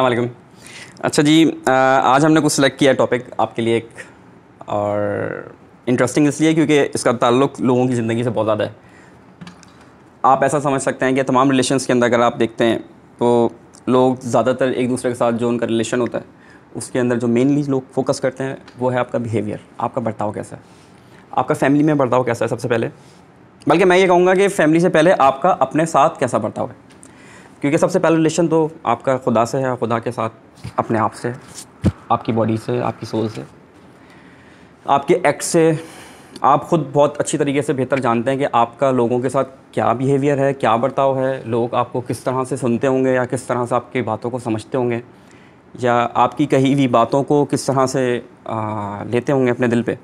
अलैक्म अच्छा जी आज हमने कुछ सेलेक्ट किया टॉपिक आपके लिए एक और इंटरेस्टिंग इसलिए क्योंकि इसका ताल्लुक लोगों की ज़िंदगी से बहुत ज़्यादा है आप ऐसा समझ सकते हैं कि तमाम रिलेशंस के अंदर अगर आप देखते हैं तो लोग ज़्यादातर एक दूसरे के साथ जो उनका रिलेशन होता है उसके अंदर जो मेनली लोग फोकस करते हैं वो है आपका बिहेवियर आपका बर्ताव कैसा है आपका फैमिली में बर्ताव कैसा है सबसे पहले बल्कि मैं ये कहूँगा कि फैमिली से पहले आपका अपने साथ कैसा बर्ताव है क्योंकि सबसे पहला रिलेशन तो आपका खुदा से है खुदा के साथ अपने आप से आपकी बॉडी से आपकी सोल से आपके एक्ट से आप खुद बहुत अच्छी तरीके से बेहतर जानते हैं कि आपका लोगों के साथ क्या बिहेवियर है क्या बर्ताव है लोग आपको किस तरह से सुनते होंगे या किस तरह से आपकी बातों को समझते होंगे या आपकी कही हुई बातों को किस तरह से आ, लेते होंगे अपने दिल पे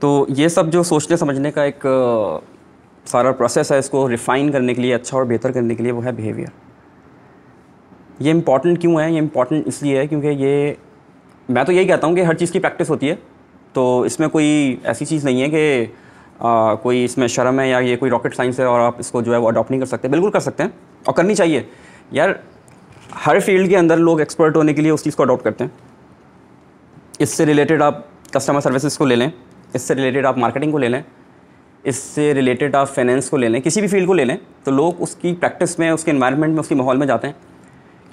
तो ये सब जो सोचने समझने का एक सारा प्रोसेस है इसको रिफ़ाइन करने के लिए अच्छा और बेहतर करने के लिए वो है बिहेवियर ये इम्पॉर्टेंट क्यों है ये इम्पॉर्टेंट इसलिए है क्योंकि ये मैं तो यही कहता हूँ कि हर चीज़ की प्रैक्टिस होती है तो इसमें कोई ऐसी चीज़ नहीं है कि आ, कोई इसमें शर्म है या ये कोई रॉकेट साइंस है और आप इसको जो है वो अडॉप्ट नहीं कर सकते बिल्कुल कर सकते हैं और करनी चाहिए यार हर फील्ड के अंदर लोग एक्सपर्ट होने के लिए उस चीज़ को अडॉप्ट करते हैं इससे रिलेटेड आप कस्टमर सर्विसेज को ले लें इससे रिलेटेड आप मार्केटिंग को ले लें इससे रिलेटेड आप फाइनेंस को ले लें किसी भी फील्ड को ले लें तो लोग उसकी प्रैक्टिस में उसके इन्वायरमेंट में उसके माहौल में जाते हैं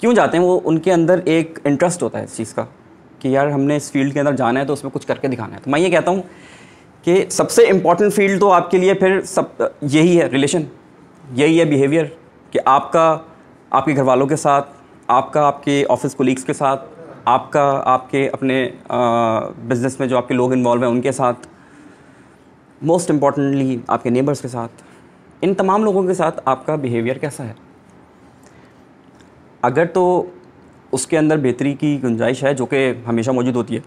क्यों जाते हैं वो उनके अंदर एक इंटरेस्ट होता है इस चीज़ का कि यार हमने इस फील्ड के अंदर जाना है तो उसमें कुछ करके दिखाना है तो मैं ये कहता हूँ कि सबसे इम्पॉर्टेंट फील्ड तो आपके लिए फिर सब यही है रिलेशन यही है बिहेवियर कि आपका आपके घर वालों के साथ आपका आपके ऑफिस कोलीग्स के साथ आपका आपके अपने बिज़नेस में जो आपके लोग इन्वॉल्व हैं उनके साथ मोस्ट इम्पॉर्टेंटली आपके नेबर्स के साथ इन तमाम लोगों के साथ आपका बिहेवियर कैसा है अगर तो उसके अंदर बेहतरी की गुंजाइश है जो कि हमेशा मौजूद होती है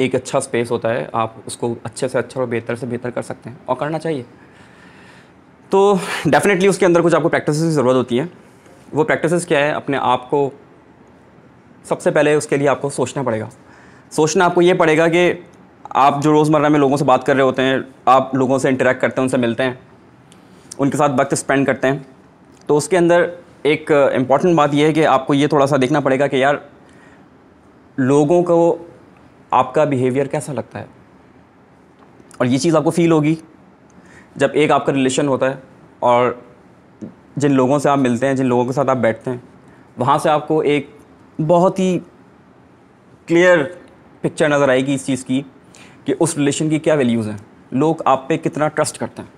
एक अच्छा स्पेस होता है आप उसको अच्छे से अच्छा और बेहतर से बेहतर कर सकते हैं और करना चाहिए तो डेफिनेटली उसके अंदर कुछ आपको प्रैक्टिस की ज़रूरत होती है वो प्रैक्टिस क्या है अपने आप को सबसे पहले उसके लिए आपको सोचना पड़ेगा सोचना आपको ये पड़ेगा कि आप जो रोज़मर्रा में लोगों से बात कर रहे होते हैं आप लोगों से इंटरेक्ट करते हैं उनसे मिलते हैं उनके साथ वक्त स्पेंड करते हैं तो उसके अंदर एक इम्पॉर्टेंट बात यह है कि आपको ये थोड़ा सा देखना पड़ेगा कि यार लोगों को आपका बिहेवियर कैसा लगता है और ये चीज़ आपको फील होगी जब एक आपका रिलेशन होता है और जिन लोगों से आप मिलते हैं जिन लोगों के साथ आप बैठते हैं वहाँ से आपको एक बहुत ही क्लियर पिक्चर नज़र आएगी इस चीज़ की कि उस रिलेशन की क्या वैल्यूज़ हैं लोग आप पे कितना ट्रस्ट करते हैं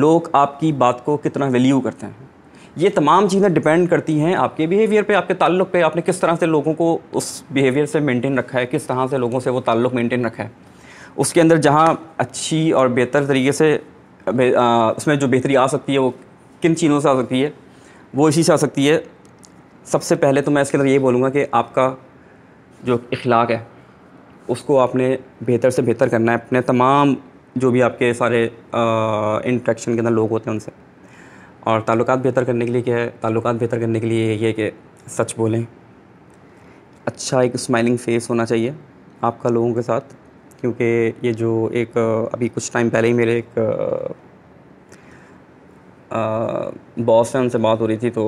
लोग आपकी बात को कितना वैल्यू करते हैं ये तमाम चीज़ें डिपेंड करती हैं आपके बिहेवियर पे आपके ताल्लुक पे आपने किस तरह से लोगों को उस बिहेवियर से मेंटेन रखा है किस तरह से लोगों से वो ताल्लुक मेंटेन रखा है उसके अंदर जहाँ अच्छी और बेहतर तरीके से उसमें जो बेहतरी आ सकती है वो किन चीज़ों से आ सकती है वो इसी से आ सकती है सबसे पहले तो मैं इसके अंदर ये बोलूँगा कि आपका जो इखलाक है उसको आपने बेहतर से बेहतर करना है अपने तमाम जो भी आपके सारे इंट्रैक्शन के अंदर लोग होते हैं उनसे और ताल्लुक बेहतर करने के लिए क्या है ताल्लुक बेहतर करने के लिए यही है कि सच बोलें अच्छा एक स्माइलिंग फेस होना चाहिए आपका लोगों के साथ क्योंकि ये जो एक अभी कुछ टाइम पहले ही मेरे एक बॉस हैं उनसे बात हो रही थी तो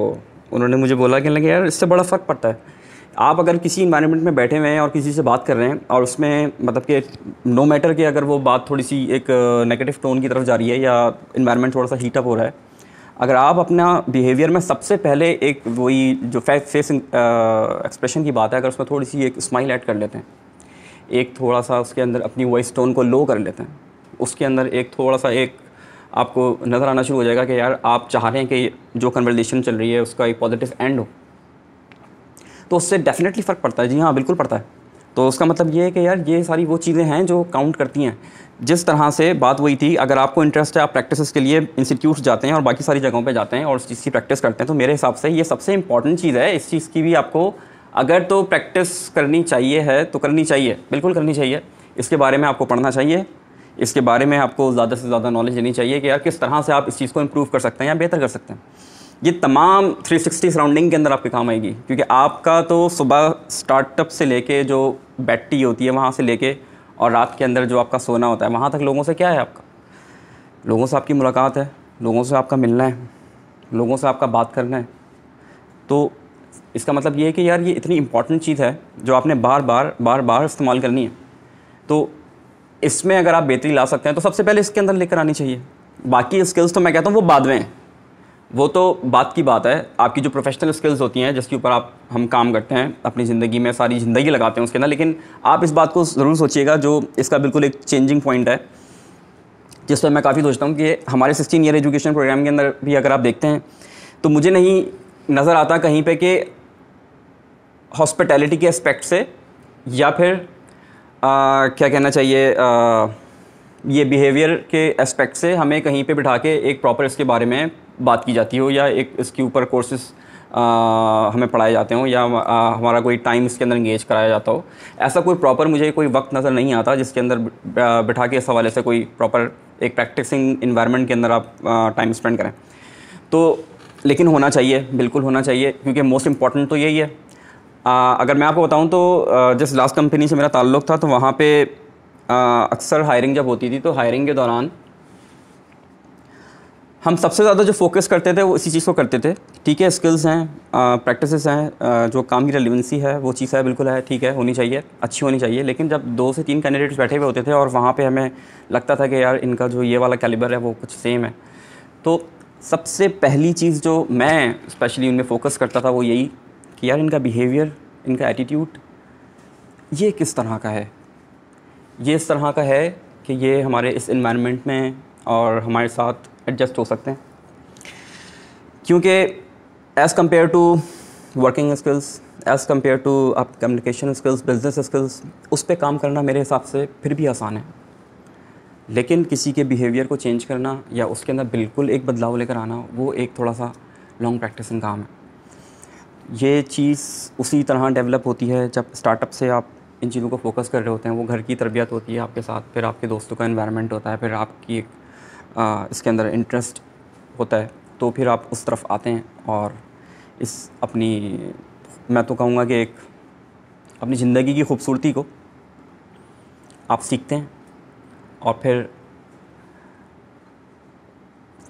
उन्होंने मुझे बोला कि लगे यार इससे बड़ा फ़र्क पड़ता है आप अगर किसी इन्वायरमेंट में बैठे हुए हैं और किसी से बात कर रहे हैं और उसमें मतलब कि नो मैटर कि अगर वो बात थोड़ी सी एक नेगेटिव टोन की तरफ जा रही है या इन्वायरमेंट थोड़ा सा हीटअप हो रहा है अगर आप अपना बिहेवियर में सबसे पहले एक वही जो फेस एक्सप्रेशन की बात है अगर उसमें थोड़ी सी एक स्माइल ऐड कर लेते हैं एक थोड़ा सा उसके अंदर अपनी वॉइस टोन को लो कर लेते हैं उसके अंदर एक थोड़ा सा एक आपको नज़र आना शुरू हो जाएगा कि यार आप चाह रहे हैं कि जो कन्वर्जेशन चल रही है उसका एक पॉजिटिव एंड हो तो उससे डेफिनेटली फ़र्क पड़ता है जी हाँ बिल्कुल पड़ता है तो उसका मतलब ये है कि यार ये सारी वो चीज़ें हैं जो काउंट करती हैं जिस तरह से बात हुई थी अगर आपको इंटरेस्ट है आप प्रैक्टिस के लिए इंस्टीट्यूट जाते हैं और बाकी सारी जगहों पर जाते हैं और उस चीज़ की प्रैक्टिस करते हैं तो मेरे हिसाब से ये सबसे इंपॉर्टेंट चीज़ है इस चीज़ की भी आपको अगर तो प्रैक्टिस करनी चाहिए है तो करनी चाहिए बिल्कुल करनी चाहिए इसके बारे में आपको पढ़ना चाहिए इसके बारे में आपको ज़्यादा से ज़्यादा नॉलेज लेनी चाहिए कि यार किस तरह से आप इस चीज़ को इम्प्रूव कर सकते हैं या बेहतर कर सकते हैं ये तमाम 360 सराउंडिंग के अंदर आपके काम आएगी क्योंकि आपका तो सुबह स्टार्टअप से लेके जो बैट्टी होती है वहाँ से लेके और रात के अंदर जो आपका सोना होता है वहाँ तक लोगों से क्या है आपका लोगों से आपकी मुलाकात है लोगों से आपका मिलना है लोगों से आपका बात करना है तो इसका मतलब ये है कि यार ये इतनी इम्पॉर्टेंट चीज़ है जो आपने बार बार बार बार इस्तेमाल करनी है तो इसमें अगर आप बेहतरी ला सकते हैं तो सबसे पहले इसके अंदर लेकर आनी चाहिए बाकी स्किल्स तो मैं कहता हूँ वो बाद में हैं वो तो बात की बात है आपकी जो प्रोफेशनल स्किल्स होती हैं जिसके ऊपर आप हम काम करते हैं अपनी ज़िंदगी में सारी ज़िंदगी लगाते हैं उसके अंदर लेकिन आप इस बात को ज़रूर सोचिएगा जो इसका बिल्कुल एक चेंजिंग पॉइंट है जिस पर मैं काफ़ी सोचता हूँ कि हमारे सिक्सटीन ईयर एजुकेशन प्रोग्राम के अंदर भी अगर आप देखते हैं तो मुझे नहीं नज़र आता कहीं पर कि हॉस्पिटैलिटी के एस्पेक्ट से या फिर आ, क्या कहना चाहिए आ, ये बिहेवियर के एस्पेक्ट से हमें कहीं पे बिठा के एक प्रॉपर इसके बारे में बात की जाती हो या एक इसके ऊपर कोर्सेस हमें पढ़ाए जाते हों या आ, हमारा कोई टाइम इसके अंदर इंगेज कराया जाता हो ऐसा कोई प्रॉपर मुझे कोई वक्त नज़र नहीं आता जिसके अंदर बिठा के इस हवाले से कोई प्रॉपर एक प्रैक्टिसिंग इन्वायरमेंट के अंदर आप टाइम स्पेंड करें तो लेकिन होना चाहिए बिल्कुल होना चाहिए क्योंकि मोस्ट इम्पॉर्टेंट तो यही है आ, अगर मैं आपको बताऊं तो जिस लास्ट कंपनी से मेरा ताल्लुक़ था तो वहाँ पे अक्सर हायरिंग जब होती थी तो हायरिंग के दौरान हम सबसे ज़्यादा जो फोकस करते थे वो इसी चीज़ को करते थे ठीक है स्किल्स हैं प्रैक्टिसेस हैं जो काम की रेलिवेंसी है वो चीज़ है बिल्कुल है ठीक है होनी चाहिए अच्छी होनी चाहिए लेकिन जब दो से तीन कैंडिडेट्स बैठे हुए होते थे और वहाँ पे हमें लगता था कि यार इनका जो ये वाला कैलिबर है वो कुछ सेम है तो सबसे पहली चीज़ जो मैं स्पेशली उनमें फ़ोकस करता था वो यही कि यार इनका बिहेवियर इनका एटीट्यूड ये किस तरह का है ये इस तरह का है कि ये हमारे इस इन्वायरमेंट में और हमारे साथ एडजस्ट हो सकते हैं क्योंकि as compare to working skills as compare to आप कम्युनिकेशन स्किल्स बिजनेस स्किल्स उस पर काम करना मेरे हिसाब से फिर भी आसान है लेकिन किसी के बिहेवियर को चेंज करना या उसके अंदर बिल्कुल एक बदलाव लेकर आना वो एक थोड़ा सा लॉन्ग प्रैक्टिसिंग काम है ये चीज़ उसी तरह डेवलप होती है जब स्टार्टअप से आप इन चीज़ों को फोकस कर रहे होते हैं वो घर की तरबियत होती है आपके साथ फिर आपके दोस्तों का इन्वायरमेंट होता है फिर आपकी एक इसके अंदर इंटरेस्ट होता है तो फिर आप उस तरफ आते हैं और इस अपनी मैं तो कहूँगा कि एक अपनी ज़िंदगी की खूबसूरती को आप सीखते हैं और फिर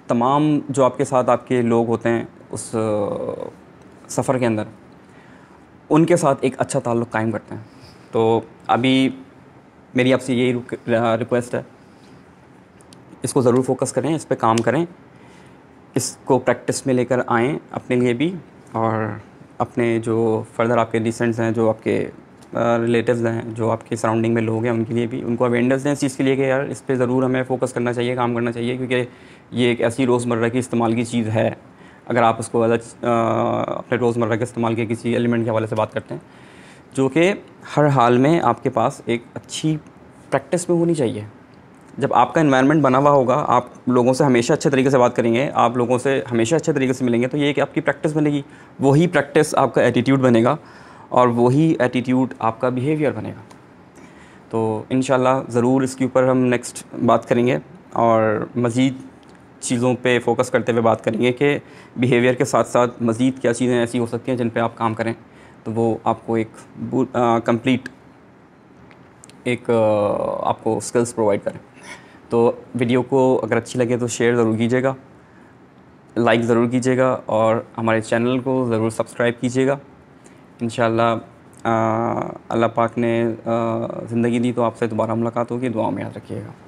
तमाम जो आपके साथ आपके लोग होते हैं उस सफ़र के अंदर उनके साथ एक अच्छा ताल्लुक़ कायम करते हैं तो अभी मेरी आपसे यही रिक्वेस्ट है इसको ज़रूर फोकस करें इस पर काम करें इसको प्रैक्टिस में लेकर आएँ अपने लिए भी और अपने जो फर्दर आपके डिसेंट्स हैं जो आपके रिलेटिव्स हैं जो आपके सराउंडिंग में लोग हैं उनके लिए भी उनको अवेयरनेस दें इस चीज़ के लिए कि यार इस पर ज़रूर हमें फ़ोकस करना चाहिए काम करना चाहिए क्योंकि ये एक ऐसी रोज़मर्रा की इस्तेमाल की चीज़ है अगर आप उसको अलग अपने रोज़मर्रा के इस्तेमाल के किसी एलिमेंट के हवाले से बात करते हैं जो कि हर हाल में आपके पास एक अच्छी प्रैक्टिस में होनी चाहिए जब आपका इन्वायरमेंट बना हुआ होगा आप लोगों से हमेशा अच्छे तरीके से बात करेंगे आप लोगों से हमेशा अच्छे तरीके से मिलेंगे तो ये कि आपकी प्रैक्टिस बनेगी वही प्रैक्टिस आपका एटीट्यूड बनेगा और वही एटीट्यूड आपका बिहेवियर बनेगा तो इन ज़रूर इसके ऊपर हम नेक्स्ट बात करेंगे और मज़ीद चीज़ों पे फोकस करते हुए बात करेंगे कि बिहेवियर के साथ साथ मज़ीद क्या चीज़ें ऐसी हो सकती हैं जिन पे आप काम करें तो वो आपको एक कंप्लीट एक आपको स्किल्स प्रोवाइड करें तो वीडियो को अगर अच्छी लगे तो शेयर ज़रूर कीजिएगा लाइक ज़रूर कीजिएगा और हमारे चैनल को ज़रूर सब्सक्राइब कीजिएगा इन अल्लाह पाक ने ज़िंदगी दी तो आपसे दोबारा मुलाकात होगी दुआ में याद रखिएगा